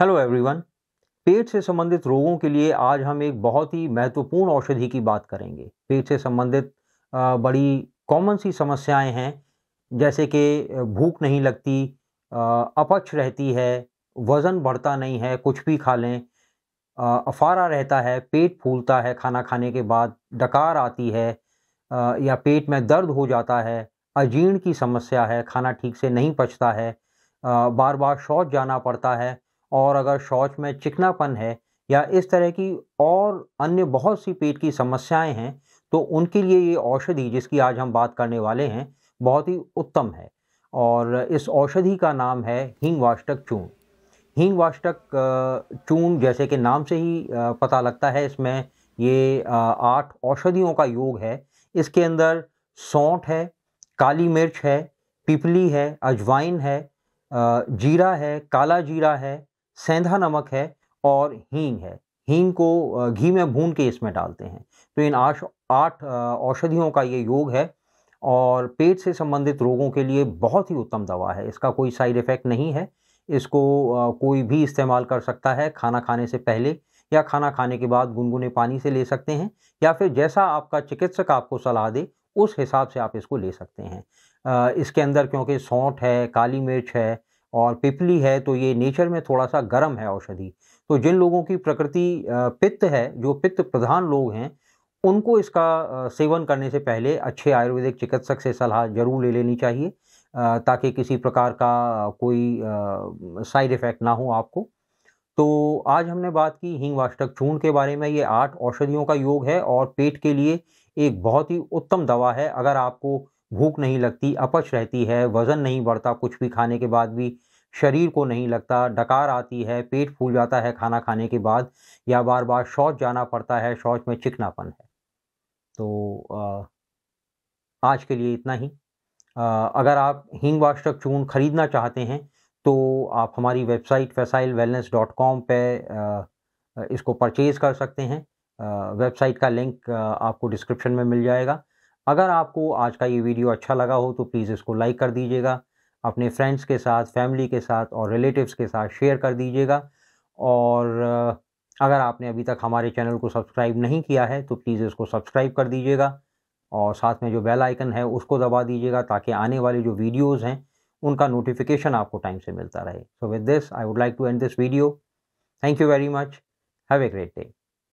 hello everyone पेट से संबंधित रोगों के लिए आज हम एक बहुत ही महत्वपूर्ण औषधि की बात करेंगे पेट से संबंधित बड़ी कॉमन सी समस्याएं हैं जैसे कि भूख नहीं लगती अपच रहती है वज़न बढ़ता नहीं है कुछ भी खा लें अफारा रहता है पेट फूलता है खाना खाने के बाद डकार आती है या पेट में दर्द हो जाता है अजीर्ण की समस्या है खाना ठीक से नहीं पचता है बार बार शौच जाना पड़ता है और अगर शौच में चिकनापन है या इस तरह की और अन्य बहुत सी पेट की समस्याएं हैं तो उनके लिए ये औषधि जिसकी आज हम बात करने वाले हैं बहुत ही उत्तम है और इस औषधि का नाम है हींग वाष्टक चूर्ण हींग वाष्टक जैसे कि नाम से ही पता लगता है इसमें ये आठ औषधियों का योग है इसके अंदर सौंठ है काली मिर्च है पिपली है अजवाइन है जीरा है काला जीरा है सेंधा नमक है और हींग है हींग को घी में भून के इसमें डालते हैं तो इन आश आठ औषधियों का ये योग है और पेट से संबंधित रोगों के लिए बहुत ही उत्तम दवा है इसका कोई साइड इफ़ेक्ट नहीं है इसको कोई भी इस्तेमाल कर सकता है खाना खाने से पहले या खाना खाने के बाद गुनगुने पानी से ले सकते हैं या फिर जैसा आपका चिकित्सक आपको सलाह दे उस हिसाब से आप इसको ले सकते हैं इसके अंदर क्योंकि सौंठ है काली मिर्च है और पिपली है तो ये नेचर में थोड़ा सा गर्म है औषधि तो जिन लोगों की प्रकृति पित्त है जो पित्त प्रधान लोग हैं उनको इसका सेवन करने से पहले अच्छे आयुर्वेदिक चिकित्सक से सलाह जरूर ले लेनी चाहिए ताकि किसी प्रकार का कोई साइड इफ़ेक्ट ना हो आपको तो आज हमने बात की हींग वाष्टक चूर्ण के बारे में ये आठ औषधियों का योग है और पेट के लिए एक बहुत ही उत्तम दवा है अगर आपको भूख नहीं लगती अपच रहती है वज़न नहीं बढ़ता कुछ भी खाने के बाद भी शरीर को नहीं लगता डकार आती है पेट फूल जाता है खाना खाने के बाद या बार बार शौच जाना पड़ता है शौच में चिकनापन है तो आज के लिए इतना ही अगर आप हिंग वाष्टक चून ख़रीदना चाहते हैं तो आप हमारी वेबसाइट फसाइल वेलनेस डॉट कॉम पर इसको परचेज़ कर सकते हैं वेबसाइट का लिंक आपको डिस्क्रिप्शन में मिल जाएगा अगर आपको आज का ये वीडियो अच्छा लगा हो तो प्लीज़ इसको लाइक कर दीजिएगा अपने फ्रेंड्स के साथ फैमिली के साथ और रिलेटिव्स के साथ शेयर कर दीजिएगा और अगर आपने अभी तक हमारे चैनल को सब्सक्राइब नहीं किया है तो प्लीज़ इसको सब्सक्राइब कर दीजिएगा और साथ में जो बेल आइकन है उसको दबा दीजिएगा ताकि आने वाले जो वीडियोस हैं उनका नोटिफिकेशन आपको टाइम से मिलता रहे so with this I would like to end this video thank you very much have a great day